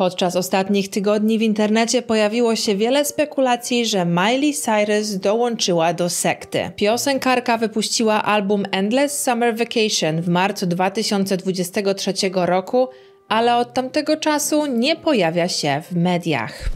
Podczas ostatnich tygodni w internecie pojawiło się wiele spekulacji, że Miley Cyrus dołączyła do sekty. Piosenkarka wypuściła album Endless Summer Vacation w marcu 2023 roku, ale od tamtego czasu nie pojawia się w mediach.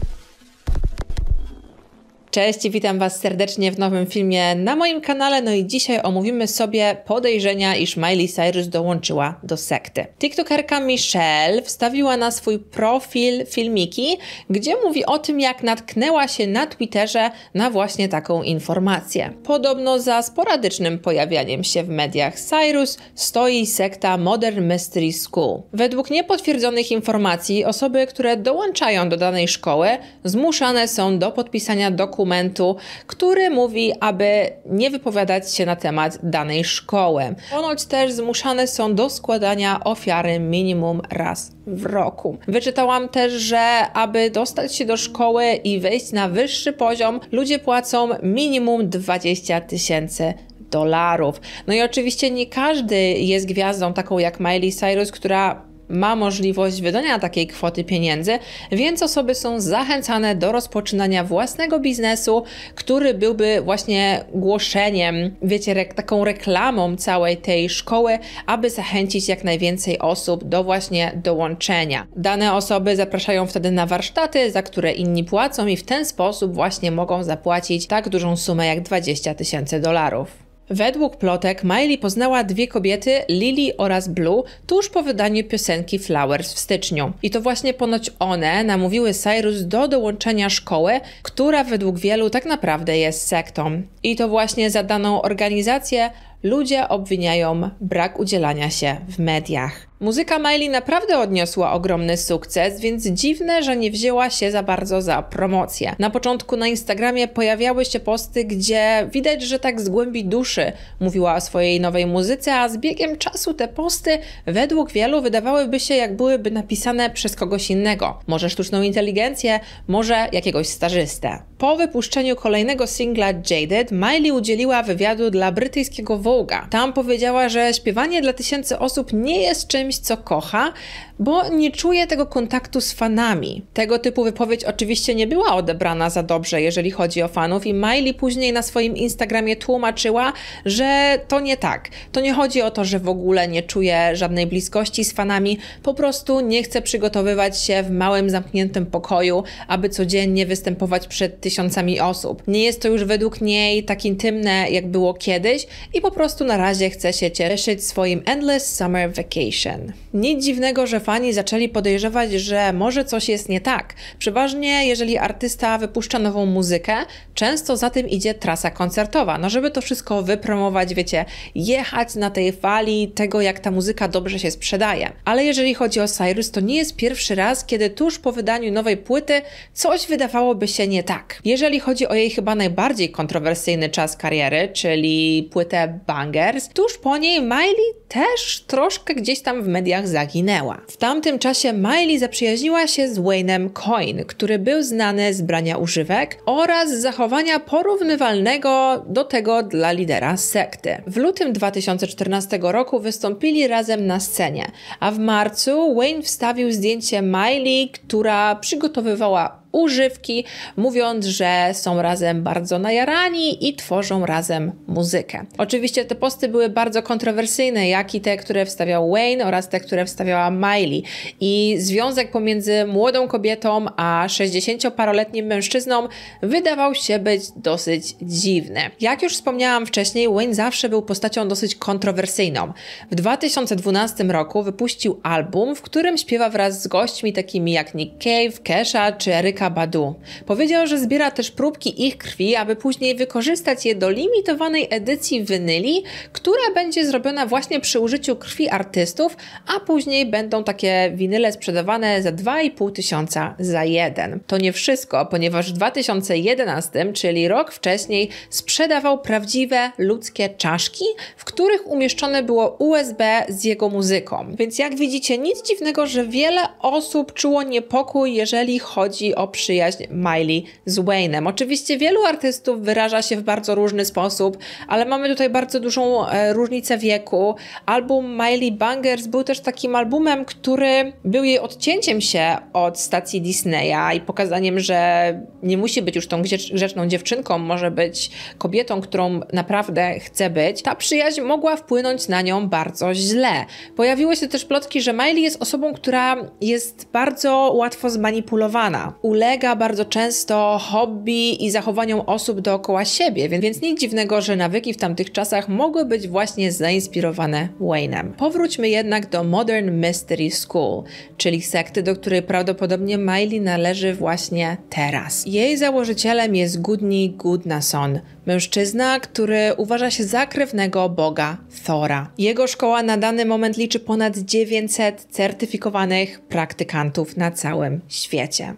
Cześć, witam Was serdecznie w nowym filmie na moim kanale. No i dzisiaj omówimy sobie podejrzenia, iż Miley Cyrus dołączyła do sekty. TikTokerka Michelle wstawiła na swój profil filmiki, gdzie mówi o tym, jak natknęła się na Twitterze na właśnie taką informację. Podobno za sporadycznym pojawianiem się w mediach Cyrus stoi sekta Modern Mystery School. Według niepotwierdzonych informacji osoby, które dołączają do danej szkoły, zmuszane są do podpisania dokumentów dokumentu, który mówi, aby nie wypowiadać się na temat danej szkoły. Ponoć też zmuszane są do składania ofiary minimum raz w roku. Wyczytałam też, że aby dostać się do szkoły i wejść na wyższy poziom, ludzie płacą minimum 20 tysięcy dolarów. No i oczywiście nie każdy jest gwiazdą taką jak Miley Cyrus, która ma możliwość wydania takiej kwoty pieniędzy, więc osoby są zachęcane do rozpoczynania własnego biznesu, który byłby właśnie głoszeniem, wiecie, re taką reklamą całej tej szkoły, aby zachęcić jak najwięcej osób do właśnie dołączenia. Dane osoby zapraszają wtedy na warsztaty, za które inni płacą i w ten sposób właśnie mogą zapłacić tak dużą sumę jak 20 tysięcy dolarów. Według plotek Miley poznała dwie kobiety, Lily oraz Blue, tuż po wydaniu piosenki Flowers w styczniu. I to właśnie ponoć one namówiły Cyrus do dołączenia szkoły, która według wielu tak naprawdę jest sektą. I to właśnie za daną organizację ludzie obwiniają brak udzielania się w mediach. Muzyka Miley naprawdę odniosła ogromny sukces, więc dziwne, że nie wzięła się za bardzo za promocję. Na początku na Instagramie pojawiały się posty, gdzie widać, że tak z głębi duszy mówiła o swojej nowej muzyce, a z biegiem czasu te posty według wielu wydawałyby się, jak byłyby napisane przez kogoś innego. Może sztuczną inteligencję, może jakiegoś stażystę. Po wypuszczeniu kolejnego singla Jaded, Miley udzieliła wywiadu dla brytyjskiego Vogue'a. Tam powiedziała, że śpiewanie dla tysięcy osób nie jest czymś czymś, co kocha, bo nie czuje tego kontaktu z fanami. Tego typu wypowiedź oczywiście nie była odebrana za dobrze, jeżeli chodzi o fanów, i Miley później na swoim Instagramie tłumaczyła, że to nie tak. To nie chodzi o to, że w ogóle nie czuje żadnej bliskości z fanami, po prostu nie chce przygotowywać się w małym, zamkniętym pokoju, aby codziennie występować przed tysiącami osób. Nie jest to już według niej tak intymne, jak było kiedyś, i po prostu na razie chce się cieszyć swoim Endless Summer Vacation. Nic dziwnego, że fani zaczęli podejrzewać, że może coś jest nie tak. Przeważnie, jeżeli artysta wypuszcza nową muzykę, często za tym idzie trasa koncertowa. No, żeby to wszystko wypromować, wiecie, jechać na tej fali tego, jak ta muzyka dobrze się sprzedaje. Ale jeżeli chodzi o Cyrus, to nie jest pierwszy raz, kiedy tuż po wydaniu nowej płyty coś wydawałoby się nie tak. Jeżeli chodzi o jej chyba najbardziej kontrowersyjny czas kariery, czyli płytę Bangers, tuż po niej Miley też troszkę gdzieś tam w mediach zaginęła. W tamtym czasie Miley zaprzyjaźniła się z Waynem Coin, który był znany z brania używek oraz z zachowania porównywalnego do tego dla lidera sekty. W lutym 2014 roku wystąpili razem na scenie, a w marcu Wayne wstawił zdjęcie Miley, która przygotowywała używki, mówiąc, że są razem bardzo najarani i tworzą razem muzykę. Oczywiście te posty były bardzo kontrowersyjne, jak i te, które wstawiał Wayne oraz te, które wstawiała Miley. I związek pomiędzy młodą kobietą a 60-paroletnim mężczyzną wydawał się być dosyć dziwny. Jak już wspomniałam wcześniej, Wayne zawsze był postacią dosyć kontrowersyjną. W 2012 roku wypuścił album, w którym śpiewa wraz z gośćmi takimi jak Nick Cave, Kesha czy Eryka Erika Badu. Powiedział, że zbiera też próbki ich krwi, aby później wykorzystać je do limitowanej edycji winyli, która będzie zrobiona właśnie przy użyciu krwi artystów, a później będą takie winyle sprzedawane za 2,5 tysiąca za jeden. To nie wszystko, ponieważ w 2011, czyli rok wcześniej, sprzedawał prawdziwe ludzkie czaszki, w których umieszczone było USB z jego muzyką. Więc jak widzicie, nic dziwnego, że wiele osób czuło niepokój, jeżeli chodzi o przyjaźń Miley z Wayne'em. Oczywiście wielu artystów wyraża się w bardzo różny sposób, ale mamy tutaj bardzo dużą e, różnicę wieku. Album Miley Bangers był też takim albumem, który był jej odcięciem się od stacji Disneya i pokazaniem, że nie musi być już tą grzeczną dziewczynką, może być kobietą, którą naprawdę chce być. Ta przyjaźń mogła wpłynąć na nią bardzo źle. Pojawiły się też plotki, że Miley jest osobą, która jest bardzo łatwo zmanipulowana ulega bardzo często hobby i zachowaniom osób dookoła siebie, więc nic dziwnego, że nawyki w tamtych czasach mogły być właśnie zainspirowane Wayne'em. Powróćmy jednak do Modern Mystery School, czyli sekty, do której prawdopodobnie Miley należy właśnie teraz. Jej założycielem jest Gudni Goodnason, mężczyzna, który uważa się za krewnego boga Thora. Jego szkoła na dany moment liczy ponad 900 certyfikowanych praktykantów na całym świecie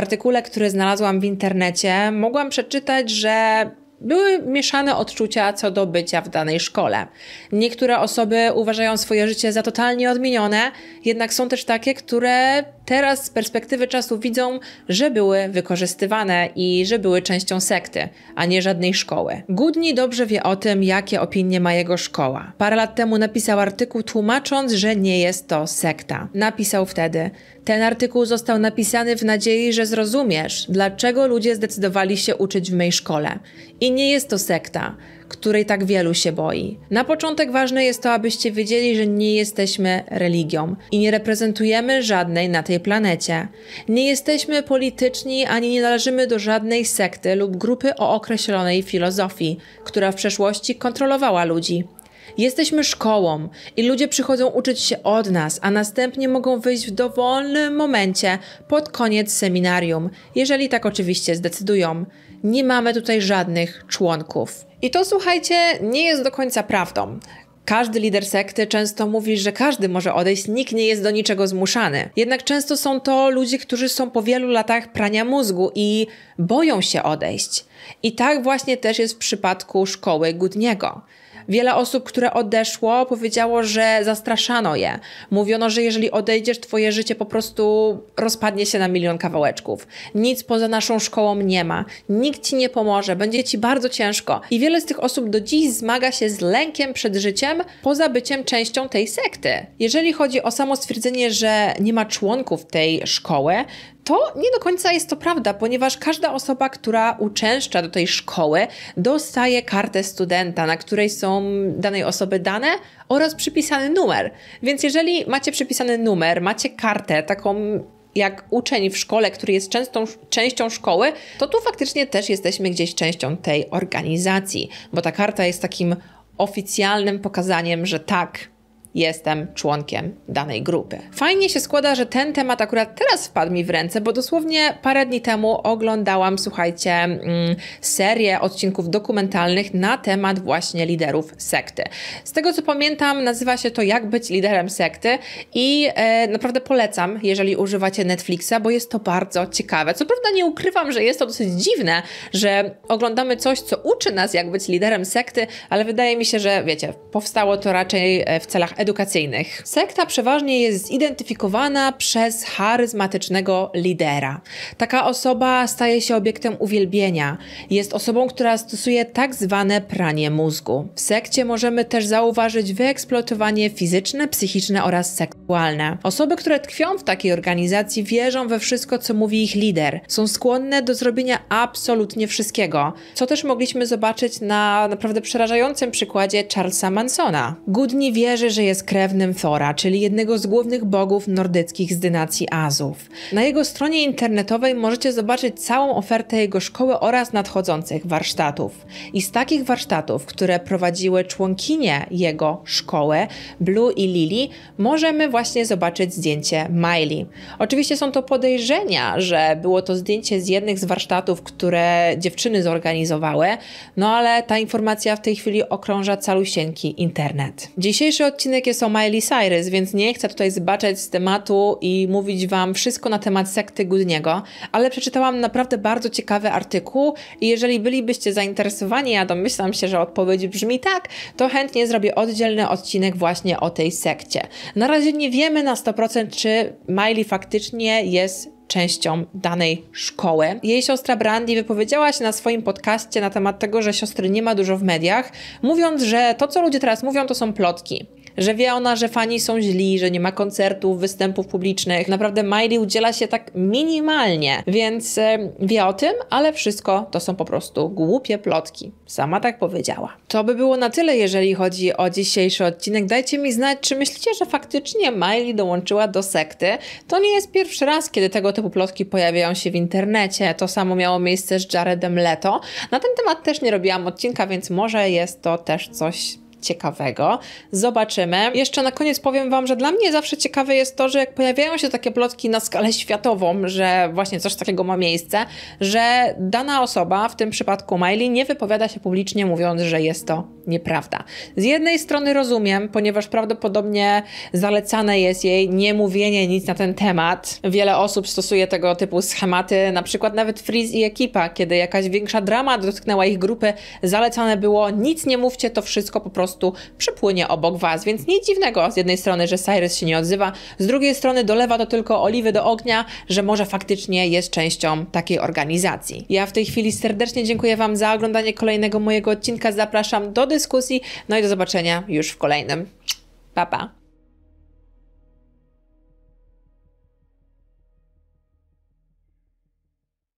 artykule, który znalazłam w internecie, mogłam przeczytać, że były mieszane odczucia co do bycia w danej szkole. Niektóre osoby uważają swoje życie za totalnie odmienione, jednak są też takie, które teraz z perspektywy czasu widzą, że były wykorzystywane i że były częścią sekty, a nie żadnej szkoły. Gudni dobrze wie o tym, jakie opinie ma jego szkoła. Parę lat temu napisał artykuł tłumacząc, że nie jest to sekta. Napisał wtedy: Ten artykuł został napisany w nadziei, że zrozumiesz, dlaczego ludzie zdecydowali się uczyć w mej szkole. I nie jest to sekta której tak wielu się boi. Na początek ważne jest to, abyście wiedzieli, że nie jesteśmy religią i nie reprezentujemy żadnej na tej planecie. Nie jesteśmy polityczni ani nie należymy do żadnej sekty lub grupy o określonej filozofii, która w przeszłości kontrolowała ludzi. Jesteśmy szkołą i ludzie przychodzą uczyć się od nas, a następnie mogą wyjść w dowolnym momencie pod koniec seminarium, jeżeli tak oczywiście zdecydują. Nie mamy tutaj żadnych członków. I to słuchajcie, nie jest do końca prawdą. Każdy lider sekty często mówi, że każdy może odejść, nikt nie jest do niczego zmuszany. Jednak często są to ludzie, którzy są po wielu latach prania mózgu i boją się odejść. I tak właśnie też jest w przypadku szkoły Gudniego. Wiele osób, które odeszło, powiedziało, że zastraszano je. Mówiono, że jeżeli odejdziesz, twoje życie po prostu rozpadnie się na milion kawałeczków. Nic poza naszą szkołą nie ma. Nikt ci nie pomoże, będzie ci bardzo ciężko. I wiele z tych osób do dziś zmaga się z lękiem przed życiem, poza byciem częścią tej sekty. Jeżeli chodzi o samo stwierdzenie, że nie ma członków tej szkoły, to nie do końca jest to prawda, ponieważ każda osoba, która uczęszcza do tej szkoły, dostaje kartę studenta, na której są danej osoby dane oraz przypisany numer. Więc jeżeli macie przypisany numer, macie kartę taką jak uczeń w szkole, który jest częstą, częścią szkoły, to tu faktycznie też jesteśmy gdzieś częścią tej organizacji, bo ta karta jest takim oficjalnym pokazaniem, że tak, jestem członkiem danej grupy. Fajnie się składa, że ten temat akurat teraz wpadł mi w ręce, bo dosłownie parę dni temu oglądałam, słuchajcie, mm, serię odcinków dokumentalnych na temat właśnie liderów sekty. Z tego co pamiętam, nazywa się to Jak być liderem sekty i e, naprawdę polecam, jeżeli używacie Netflixa, bo jest to bardzo ciekawe. Co prawda nie ukrywam, że jest to dosyć dziwne, że oglądamy coś, co uczy nas, jak być liderem sekty, ale wydaje mi się, że wiecie, powstało to raczej e, w celach edukacyjnych. Sekta przeważnie jest zidentyfikowana przez charyzmatycznego lidera. Taka osoba staje się obiektem uwielbienia. Jest osobą, która stosuje tak zwane pranie mózgu. W sekcie możemy też zauważyć wyeksploatowanie fizyczne, psychiczne oraz seksualne. Osoby, które tkwią w takiej organizacji, wierzą we wszystko, co mówi ich lider. Są skłonne do zrobienia absolutnie wszystkiego, co też mogliśmy zobaczyć na naprawdę przerażającym przykładzie Charlesa Mansona. Goodney wierzy, że jest krewnym Thora, czyli jednego z głównych bogów nordyckich z dynacji Azów. Na jego stronie internetowej możecie zobaczyć całą ofertę jego szkoły oraz nadchodzących warsztatów. I z takich warsztatów, które prowadziły członkinie jego szkoły, Blue i Lily, możemy właśnie zobaczyć zdjęcie Miley. Oczywiście są to podejrzenia, że było to zdjęcie z jednych z warsztatów, które dziewczyny zorganizowały, no ale ta informacja w tej chwili okrąża calusieńki internet. Dzisiejszy odcinek jakie są Miley Cyrus, więc nie chcę tutaj zbaczać z tematu i mówić Wam wszystko na temat sekty Gudniego, ale przeczytałam naprawdę bardzo ciekawy artykuł i jeżeli bylibyście zainteresowani, ja domyślam się, że odpowiedź brzmi tak, to chętnie zrobię oddzielny odcinek właśnie o tej sekcie. Na razie nie wiemy na 100% czy Miley faktycznie jest częścią danej szkoły. Jej siostra Brandy wypowiedziała się na swoim podcaście na temat tego, że siostry nie ma dużo w mediach, mówiąc, że to, co ludzie teraz mówią, to są plotki że wie ona, że fani są źli, że nie ma koncertów, występów publicznych. Naprawdę Miley udziela się tak minimalnie, więc e, wie o tym, ale wszystko to są po prostu głupie plotki. Sama tak powiedziała. To by było na tyle, jeżeli chodzi o dzisiejszy odcinek. Dajcie mi znać, czy myślicie, że faktycznie Miley dołączyła do sekty. To nie jest pierwszy raz, kiedy tego typu plotki pojawiają się w internecie. To samo miało miejsce z Jaredem Leto. Na ten temat też nie robiłam odcinka, więc może jest to też coś ciekawego. Zobaczymy. Jeszcze na koniec powiem Wam, że dla mnie zawsze ciekawe jest to, że jak pojawiają się takie plotki na skalę światową, że właśnie coś takiego ma miejsce, że dana osoba, w tym przypadku Miley, nie wypowiada się publicznie mówiąc, że jest to nieprawda. Z jednej strony rozumiem, ponieważ prawdopodobnie zalecane jest jej nie mówienie nic na ten temat. Wiele osób stosuje tego typu schematy, na przykład nawet Freeze i ekipa, kiedy jakaś większa drama dotknęła ich grupy, zalecane było nic nie mówcie, to wszystko po prostu prostu obok Was, więc nic dziwnego z jednej strony, że Cyrus się nie odzywa, z drugiej strony dolewa to tylko oliwy do ognia, że może faktycznie jest częścią takiej organizacji. Ja w tej chwili serdecznie dziękuję Wam za oglądanie kolejnego mojego odcinka, zapraszam do dyskusji, no i do zobaczenia już w kolejnym. Pa, pa!